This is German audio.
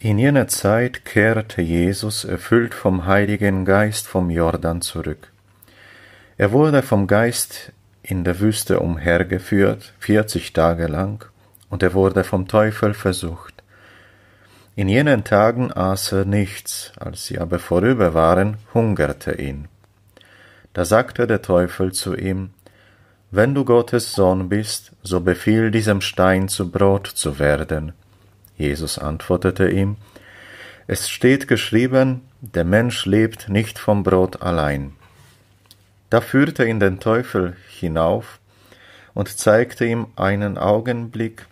In jener Zeit kehrte Jesus erfüllt vom Heiligen Geist vom Jordan zurück. Er wurde vom Geist in der Wüste umhergeführt, vierzig Tage lang, und er wurde vom Teufel versucht. In jenen Tagen aß er nichts, als sie aber vorüber waren, hungerte ihn. Da sagte der Teufel zu ihm, Wenn du Gottes Sohn bist, so befiehl diesem Stein zu Brot zu werden. Jesus antwortete ihm, Es steht geschrieben, der Mensch lebt nicht vom Brot allein. Da führte ihn den Teufel hinauf und zeigte ihm einen Augenblick